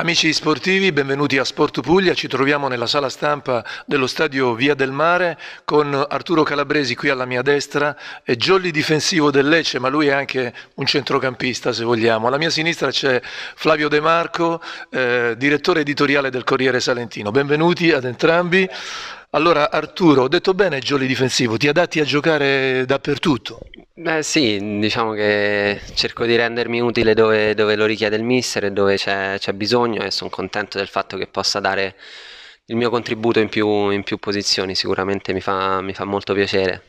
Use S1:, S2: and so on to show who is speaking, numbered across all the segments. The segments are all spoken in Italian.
S1: Amici sportivi, benvenuti a Sport Puglia, ci troviamo nella sala stampa dello stadio Via del Mare con Arturo Calabresi qui alla mia destra, e jolly difensivo del Lecce ma lui è anche un centrocampista se vogliamo. Alla mia sinistra c'è Flavio De Marco, eh, direttore editoriale del Corriere Salentino. Benvenuti ad entrambi. Allora Arturo, ho detto bene Gioli difensivo, ti adatti a giocare dappertutto?
S2: Beh sì, diciamo che cerco di rendermi utile dove, dove lo richiede il mister e dove c'è, c'è bisogno e sono contento del fatto che possa dare il mio contributo in più, in più posizioni, sicuramente mi fa, mi fa molto piacere.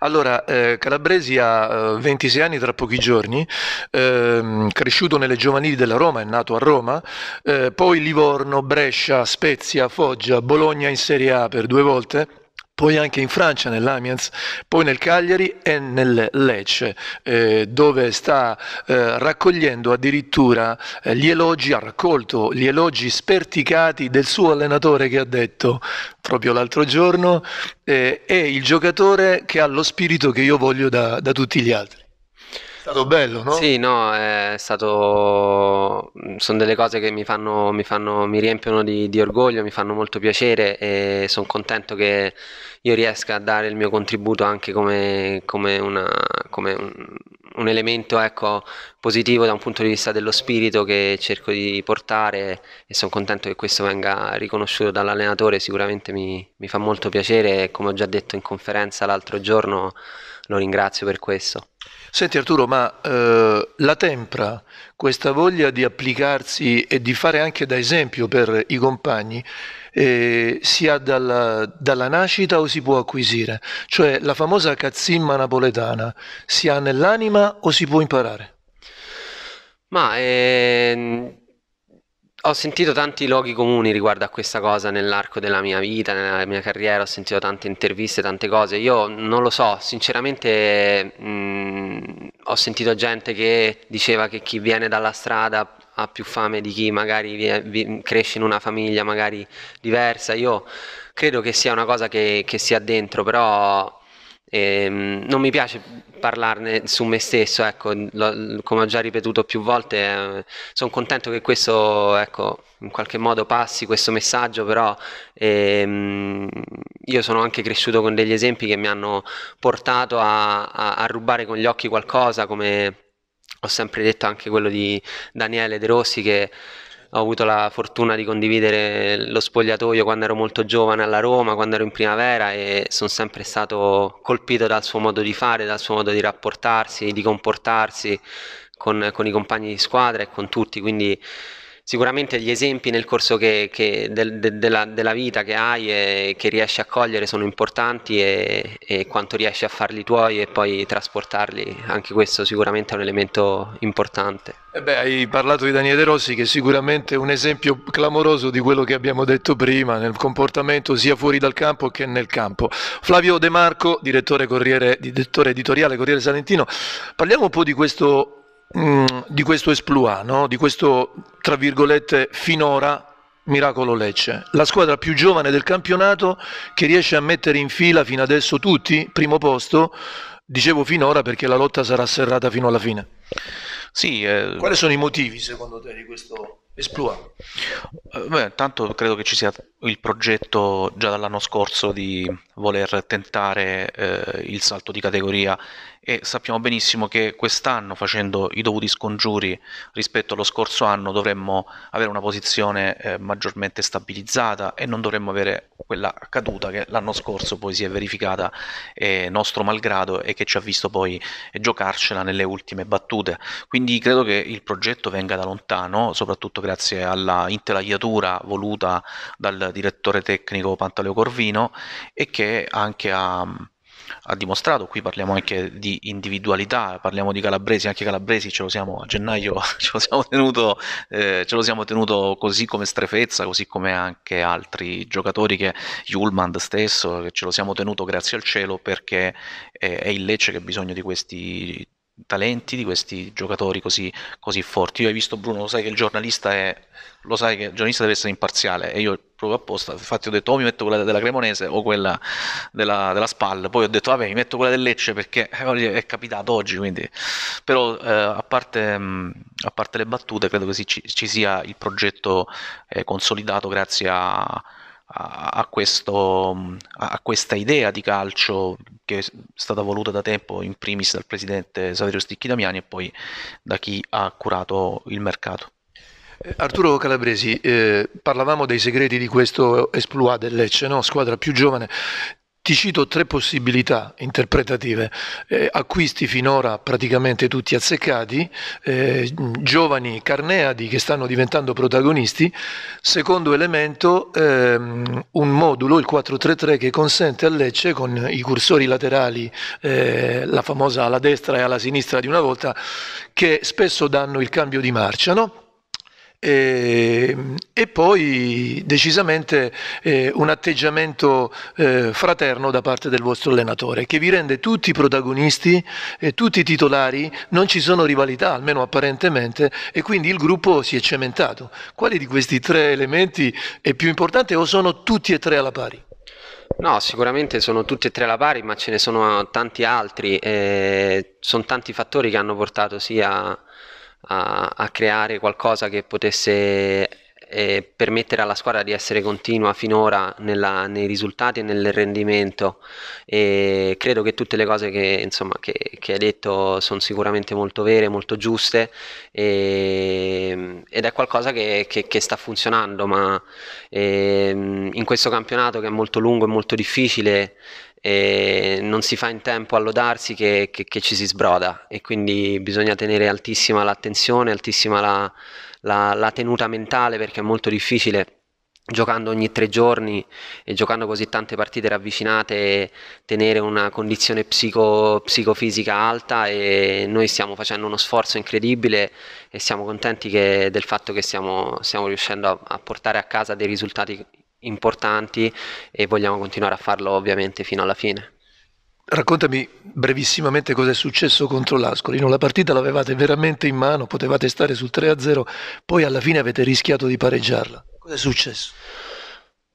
S1: Allora, eh, Calabresi ha eh, 26 anni tra pochi giorni, eh, cresciuto nelle giovanili della Roma, è nato a Roma, eh, poi Livorno, Brescia, Spezia, Foggia, Bologna in Serie A per due volte poi anche in Francia nell'Amiens, poi nel Cagliari e nel Lecce, eh, dove sta eh, raccogliendo addirittura eh, gli elogi, ha raccolto gli elogi sperticati del suo allenatore che ha detto proprio l'altro giorno, è eh, il giocatore che ha lo spirito che io voglio da, da tutti gli altri.
S2: È stato bello, no? Sì, no, è stato sono delle cose che mi, fanno, mi, fanno, mi riempiono di, di, orgoglio, mi fanno molto piacere e sono contento che io riesca a dare il mio contributo anche come, come, una, come un, un, elemento ecco, positivo da un punto di vista dello spirito che cerco di portare e sono contento che questo venga riconosciuto dall'allenatore, sicuramente mi, mi fa molto piacere e come ho già detto in conferenza l'altro giorno lo ringrazio per questo.
S1: Senti Arturo, ma eh, la tempra, questa voglia di applicarsi e di fare anche da esempio per i compagni, eh, si ha dalla, dalla, nascita o si può acquisire? Cioè la famosa cazzimma napoletana, si ha nell'anima o si può imparare?
S2: Ma... Ehm ho sentito tanti luoghi comuni riguardo a questa cosa nell'arco della mia vita, nella mia carriera, ho sentito tante interviste, tante cose. Io non lo so, sinceramente mh, mm, ho sentito gente che diceva che chi viene dalla strada ha più fame di chi magari vie, vi, cresce in una famiglia magari diversa. Io credo che sia una cosa che, che sia dentro, però e, ehm, non mi piace parlarne su me stesso, ecco, lo, come ho già ripetuto più volte, eh, sono contento che questo, ecco, in qualche modo passi questo messaggio, però ehm, io sono anche cresciuto con degli esempi che mi hanno portato a, a, a rubare con gli occhi qualcosa, come ho sempre detto anche quello di Daniele De Rossi che ho avuto la fortuna di condividere lo spogliatoio quando ero molto giovane alla Roma, quando ero in primavera e sono sempre stato colpito dal suo modo di fare, dal suo modo di rapportarsi, di comportarsi con, con i compagni di squadra e con tutti, quindi sicuramente gli esempi nel corso che, che del, de, della, della, vita che hai e che riesci a cogliere sono importanti e, e, quanto riesci a farli tuoi e poi trasportarli, anche questo sicuramente è un elemento importante.
S1: Eh beh, hai parlato di Daniele Rossi che è sicuramente un esempio clamoroso di quello che abbiamo detto prima nel comportamento sia fuori dal campo che nel campo. Flavio De Marco, direttore, corriere, direttore editoriale Corriere Salentino, parliamo un po' di questo Mm, di questo esploit, no? di questo, tra virgolette, finora Miracolo Lecce, la squadra più giovane del campionato che riesce a mettere in fila fino adesso tutti, primo posto, dicevo finora perché la lotta sarà serrata fino alla fine. Sì, eh... Quali sono i motivi secondo te di questo Esplua.
S3: Eh, beh, tanto credo che ci sia il progetto già dall'anno scorso di voler tentare eh, il salto di categoria e sappiamo benissimo che quest'anno facendo i dovuti scongiuri rispetto allo scorso anno dovremmo avere una posizione eh, maggiormente stabilizzata e non dovremmo avere quella caduta che l'anno scorso poi si è verificata eh, nostro malgrado e che ci ha visto poi eh, giocarcela nelle ultime battute. Quindi credo che il progetto venga da lontano, soprattutto grazie alla intelagliatura voluta dal direttore tecnico Pantaleo Corvino e che anche a ha dimostrato, qui parliamo anche di individualità, parliamo di Calabresi, anche Calabresi ce lo siamo a gennaio, ce lo siamo tenuto, eh, ce lo siamo tenuto così come strefezza, così come anche altri giocatori che Julmand stesso, che ce lo siamo tenuto grazie al cielo perché è, è il Lecce che ha bisogno di questi talenti di questi giocatori così, così, forti. Io hai visto Bruno, lo sai che il giornalista è lo sai che il giornalista deve essere imparziale e io proprio apposta, infatti ho detto o oh, mi metto quella della Cremonese o quella della, della SPAL, poi ho detto vabbè mi metto quella del Lecce perché eh, è capitato oggi, quindi però eh, a, parte, mh, mm, a, parte, le battute credo che ci, ci sia il progetto eh, consolidato grazie a, a, questo, mm, a, questa idea di calcio che è stata voluta da tempo in primis dal presidente Saverio Sticchi Damiani e poi da chi ha curato il mercato.
S1: Eh, Arturo Calabresi, eh, parlavamo dei segreti di questo Esploit del Lecce, no? squadra più giovane ti cito tre possibilità interpretative, eh, acquisti finora praticamente tutti azzeccati, eh, giovani carneadi che stanno diventando protagonisti, secondo elemento ehm, un modulo, il 433, che consente a Lecce con i cursori laterali, eh, la famosa alla destra e alla sinistra di una volta, che spesso danno il cambio di marcia. No? e, ehm, e poi decisamente eh, un atteggiamento eh, fraterno da parte del vostro allenatore che vi rende tutti protagonisti eh, tutti titolari, non ci sono rivalità almeno apparentemente e quindi il gruppo si è cementato. Quali di questi tre elementi è più importante o sono tutti e tre alla pari?
S2: No, sicuramente sono tutti e tre alla pari, ma ce ne sono tanti altri, eh, sono tanti fattori che hanno portato sia a, a creare qualcosa che potesse eh, permettere alla squadra di essere continua finora nella, nei risultati e nel rendimento e credo che tutte le cose che, insomma, che, che hai detto sono sicuramente molto vere, molto giuste e, ed è qualcosa che, che sta funzionando ma eh, in questo campionato che è molto lungo e molto difficile e non si fa in tempo a lodarsi che, che, che, ci si sbroda e quindi bisogna tenere altissima l'attenzione, altissima la, la, la tenuta mentale perché è molto difficile giocando ogni tre giorni e giocando così tante partite ravvicinate tenere una condizione psico, psicofisica alta e noi stiamo facendo uno sforzo incredibile e siamo contenti che, del fatto che stiamo, stiamo riuscendo a, a portare a casa dei risultati importanti e vogliamo continuare a farlo ovviamente fino alla fine.
S1: Raccontami brevissimamente cosa è successo contro l'Ascoli. la partita l'avevate veramente in mano, potevate stare sul 3-0, poi alla fine avete rischiato di pareggiarla. Cosa è successo?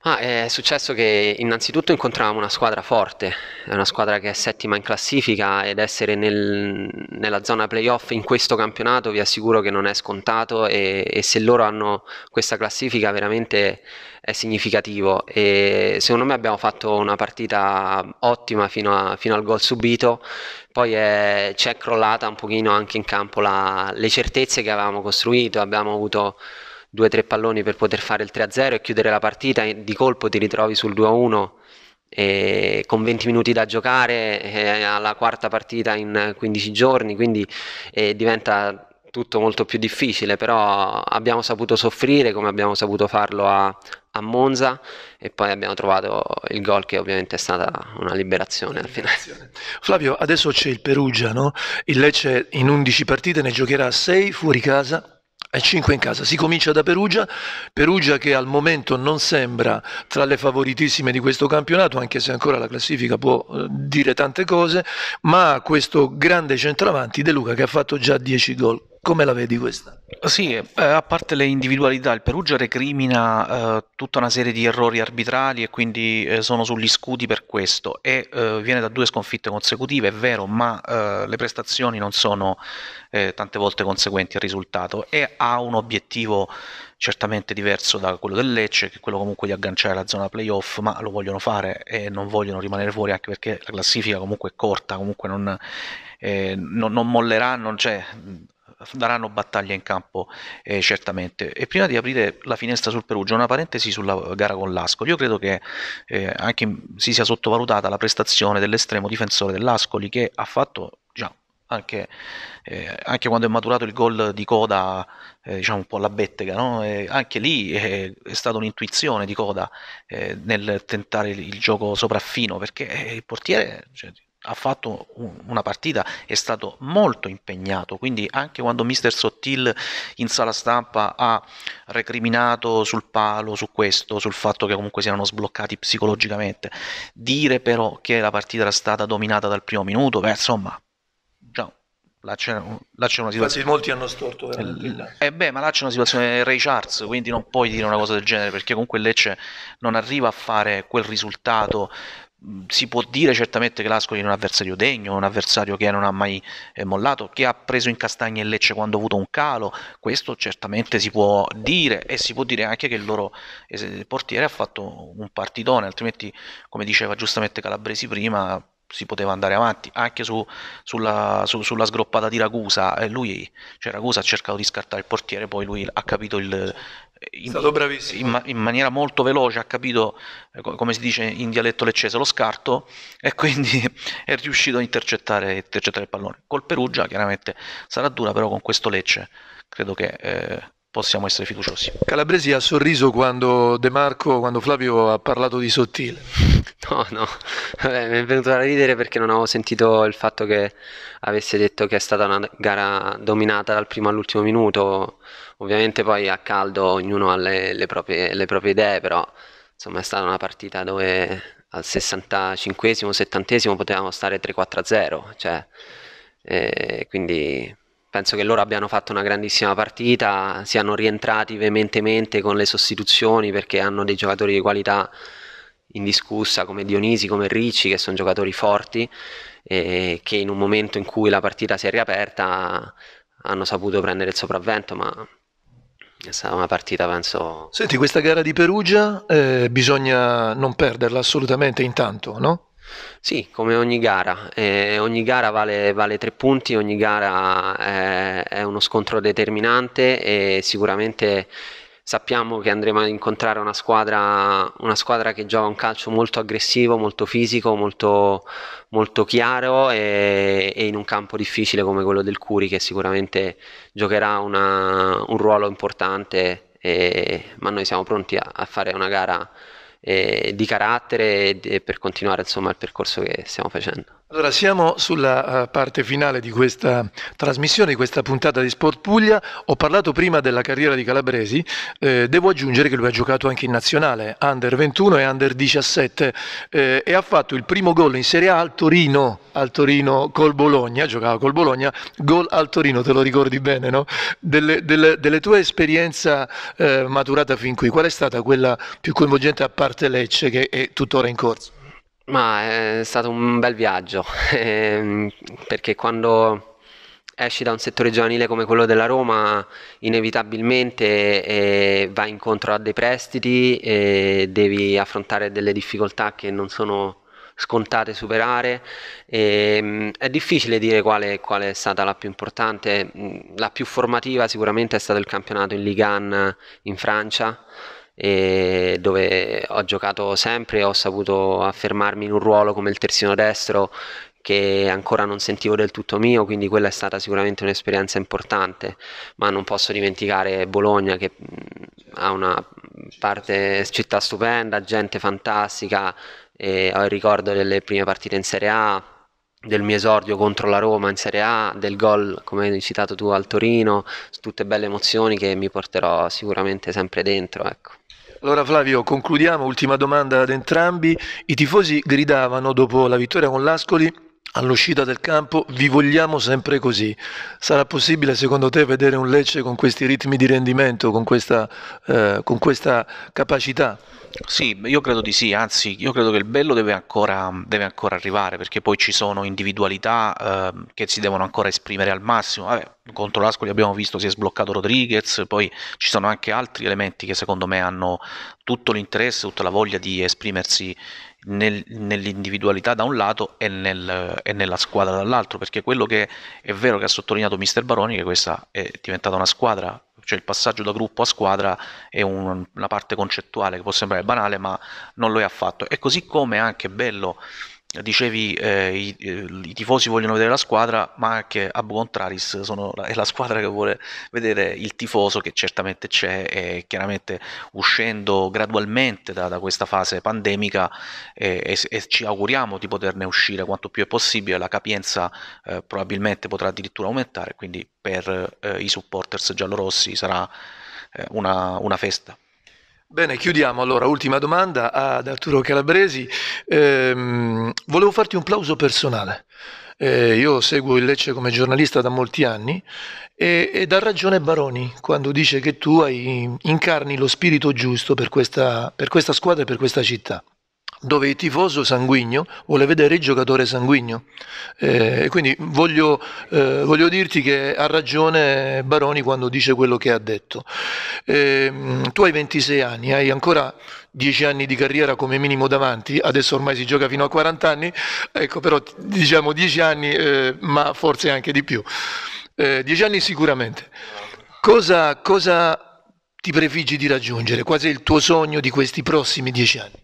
S2: Ah, è successo che innanzitutto incontravamo una squadra forte, una squadra che è settima in classifica ed essere nel, nella zona playoff in questo campionato vi assicuro che non è scontato e, e se loro hanno questa classifica veramente è significativo e secondo me abbiamo fatto una partita ottima fino, a, fino al gol subito, poi è, c'è crollata un pochino anche in campo la, le certezze che avevamo costruito, abbiamo avuto due o tre palloni per poter fare il 3-0 e chiudere la partita, di colpo ti ritrovi sul 2-1 con 20 minuti da giocare alla quarta partita in 15 giorni, quindi eh, diventa tutto molto più difficile, però abbiamo saputo soffrire come abbiamo saputo farlo a, a, Monza e poi abbiamo trovato il gol che ovviamente è stata una liberazione al finale.
S1: Flavio, adesso c'è il Perugia, no? il Lecce in 11 partite ne giocherà 6 fuori casa, e 5 in casa. Si comincia da Perugia, Perugia che al momento non sembra tra le favoritissime di questo campionato, anche se ancora la classifica può eh, dire tante cose, ma ha questo grande centravanti De Luca che ha fatto già 10 gol come la vedi questa?
S3: Sì, eh, a parte le individualità, il Perugia recrimina eh, tutta una serie di errori arbitrali e quindi eh, sono sugli scudi per questo e eh, viene da due sconfitte consecutive, è vero, ma eh, le prestazioni non sono eh, tante volte conseguenti al risultato e ha un obiettivo certamente diverso da quello del Lecce, che è quello comunque di agganciare la zona playoff, ma lo vogliono fare e non vogliono rimanere fuori anche perché la classifica comunque è corta, comunque non... Eh, non, non molleranno, cioè, daranno battaglia in campo eh, certamente. E prima di aprire la finestra sul Perugia, una parentesi sulla gara con l'Ascoli. Io credo che eh, anche si sia sottovalutata la prestazione dell'estremo difensore dell'Ascoli che ha fatto già anche, eh, anche, quando è maturato il gol di coda, eh, diciamo un po' alla Bettega, no? anche lì è, eh, è, stata un'intuizione di coda eh, nel tentare il, il, gioco sopraffino, perché eh, il portiere cioè, ha fatto una partita, è stato molto impegnato, quindi anche quando mister Sottil in sala stampa ha recriminato sul palo, su questo, sul fatto che comunque si erano sbloccati psicologicamente, dire però che la partita era stata dominata dal primo minuto, beh insomma, già, là c'è, là c'è una situazione... Infatti molti hanno
S1: storto veramente.
S3: eh beh, ma là c'è una situazione Ray Charles, quindi non puoi dire una cosa del genere, perché comunque Lecce non arriva a fare quel risultato si può dire certamente che l'Ascoli è un avversario degno, un avversario che non ha mai eh, mollato, che ha preso in castagna il Lecce quando ha avuto un calo, questo certamente si può dire e si può dire anche che il loro portiere ha fatto un partitone, altrimenti come diceva giustamente Calabresi prima si poteva andare avanti anche su, sulla, su, sulla, sgroppata di Ragusa eh, lui cioè Ragusa ha cercato di scartare il portiere poi lui ha capito il, in, in, in, maniera molto veloce ha capito, eh, come si dice in dialetto leccese, lo scarto e quindi è riuscito a intercettare, intercettare il pallone. Col Perugia chiaramente sarà dura, però con questo Lecce credo che eh, possiamo essere fiduciosi.
S1: Calabresi
S2: ha sorriso quando De Marco, quando Flavio ha parlato di Sottile. No, no, Vabbè, mi è venuto a ridere perché non avevo sentito il fatto che avesse detto che è stata una gara dominata dal primo all'ultimo minuto. Ovviamente poi a caldo ognuno ha le, le, proprie, le proprie idee, però insomma è stata una partita dove al 65 70 potevamo stare 3-4-0, cioè, eh, quindi penso che loro abbiano fatto una grandissima partita, siano rientrati veementemente con le sostituzioni perché hanno dei giocatori di qualità indiscussa come Dionisi, come Ricci, che sono giocatori forti e che in un momento in cui la partita si è riaperta hanno saputo prendere il sopravvento, ma è stata una partita penso...
S1: Senti, questa gara di Perugia eh, bisogna non perderla assolutamente intanto,
S2: no? Sì, come ogni gara, eh, ogni gara vale, vale, tre punti, ogni gara è, eh, è uno scontro determinante e sicuramente sappiamo che andremo ad incontrare una squadra, una squadra, che gioca un calcio molto aggressivo, molto fisico, molto, molto chiaro e, e, in un campo difficile come quello del Curi che sicuramente giocherà una, un ruolo importante, e, ma noi siamo pronti a, a fare una gara eh, di carattere e per continuare insomma il percorso che stiamo facendo.
S1: Allora siamo sulla eh, parte finale di questa trasmissione, di questa puntata di Sport Puglia. Ho parlato prima della carriera di Calabresi, eh, devo aggiungere che lui ha giocato anche in nazionale, under 21 e under 17 eh, e ha fatto il primo gol in Serie A al Torino, al Torino col Bologna, giocava col Bologna, gol al Torino, te lo ricordi bene, no? Delle, delle, delle tue esperienze eh, maturate
S2: fin qui, qual è stata quella
S1: più coinvolgente a parte? Lecce che è tuttora in corso?
S2: Ma è stato un bel viaggio, ehm, perché quando esci da un settore giovanile come quello della Roma, inevitabilmente eh, vai incontro a dei prestiti e eh, devi affrontare delle difficoltà che non sono scontate superare. E, ehm, è difficile dire quale, quale, è stata la più importante, mm, la più formativa sicuramente è stato il campionato in Ligue 1 in Francia dove ho giocato sempre e ho saputo affermarmi in un ruolo come il terzino destro che ancora non sentivo del tutto mio, quindi quella è stata sicuramente un'esperienza importante, ma non posso dimenticare Bologna che ha una parte città stupenda, gente fantastica, ho il ricordo delle prime partite in Serie A, del mio esordio contro la Roma in Serie A, del gol, come hai citato tu, al Torino, tutte belle emozioni che mi porterò sicuramente sempre dentro. Ecco.
S1: Allora Flavio, concludiamo, ultima domanda ad entrambi. I tifosi gridavano dopo la vittoria con l'Ascoli all'uscita del campo vi vogliamo sempre così. Sarà possibile secondo te vedere un Lecce con questi ritmi di rendimento, con questa, eh, con questa capacità?
S3: Sì, io credo di sì, anzi io credo che il bello deve ancora, deve ancora arrivare perché poi ci sono individualità eh, che si devono ancora esprimere al massimo. Vabbè, contro l'Ascoli abbiamo visto si è sbloccato Rodriguez, poi ci sono anche altri elementi che secondo me hanno tutto l'interesse, tutta la voglia di esprimersi nel, nell'individualità da un lato e, nel, e, nella squadra dall'altro, perché quello che è vero che ha sottolineato Mister Baroni che questa è diventata una squadra, cioè il passaggio da gruppo a squadra è un, una parte concettuale che può sembrare banale, ma non lo è affatto. E così come è anche bello dicevi eh, i, eh, i, tifosi vogliono vedere la squadra, ma anche a Contraris sono, è la squadra che vuole vedere il tifoso che certamente c'è e chiaramente uscendo gradualmente da, da questa fase pandemica eh, e, e, ci auguriamo di poterne uscire quanto più è possibile, la capienza eh, probabilmente potrà addirittura aumentare, quindi per eh, i supporters giallorossi sarà eh, una, una festa.
S1: Bene, chiudiamo allora. Ultima domanda ad Arturo Calabresi. Ehm, volevo farti un plauso personale. Eh, io seguo il Lecce come giornalista da molti anni e, e dà ragione Baroni quando dice che tu hai, incarni lo spirito giusto per questa, per questa squadra e per questa città dove il tifoso sanguigno vuole vedere il giocatore sanguigno. Eh, quindi voglio, eh, voglio, dirti che ha ragione Baroni quando dice quello che ha detto. Eh, tu hai 26 anni, hai ancora 10 anni di carriera come minimo davanti, adesso ormai si gioca fino a 40 anni, ecco però diciamo 10 anni, eh, ma forse anche di più. 10 eh, anni sicuramente. Cosa, cosa ti prefiggi di raggiungere? Qual è il tuo sogno di questi prossimi 10 anni?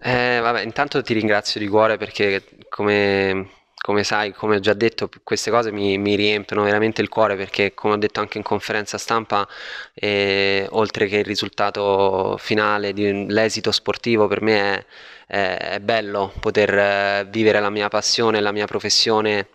S2: Eh, vabbè, intanto ti ringrazio di cuore perché come, come sai, come ho già detto, queste cose mi, mi, riempiono veramente il cuore perché, come ho detto anche in conferenza stampa, eh, oltre che il risultato finale, l'esito sportivo, per me è, è, è bello poter eh, vivere la mia passione, la mia professione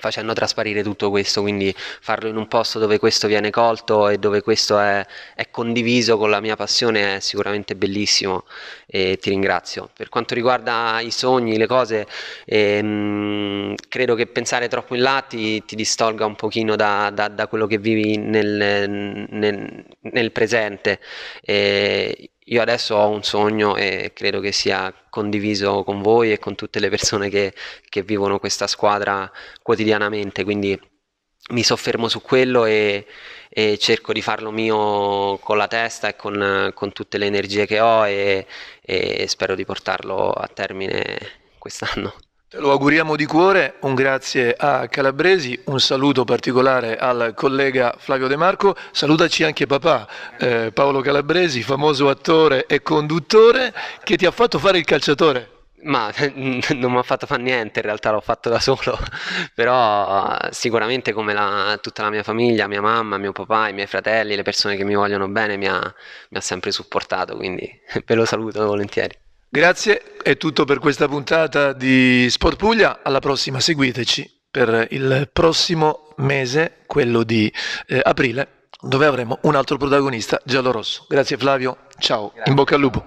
S2: facendo trasparire tutto questo, quindi farlo in un posto dove questo viene colto e dove questo è, è, condiviso con la mia passione è sicuramente bellissimo e ti ringrazio. Per quanto riguarda i sogni, le cose, ehm, credo che pensare troppo in là ti, ti distolga un pochino da, da, da quello che vivi nel, nel, nel presente. Eh, io adesso ho un sogno e credo che sia condiviso con voi e con tutte le persone che, che vivono questa squadra quotidianamente, quindi mi soffermo su quello e, e, cerco di farlo mio con la testa e con, con tutte le energie che ho e, e spero di portarlo a termine quest'anno.
S1: Lo auguriamo di cuore, un grazie a Calabresi, un saluto particolare al collega Flavio De Marco, salutaci anche papà eh, Paolo
S2: Calabresi, famoso attore e conduttore che ti ha fatto fare il calciatore. Ma non mi ha fatto fare niente, in realtà l'ho fatto da solo, però sicuramente come la, tutta la mia famiglia, mia mamma, mio papà, i miei fratelli, le persone che mi vogliono bene mi ha, mi ha sempre supportato, quindi ve lo saluto volentieri. Grazie, è tutto per
S1: questa puntata di Sport Puglia, alla prossima seguiteci per il prossimo mese, quello di eh, aprile, dove avremo un altro protagonista giallo-rosso. Grazie Flavio, ciao, Grazie. in bocca al lupo.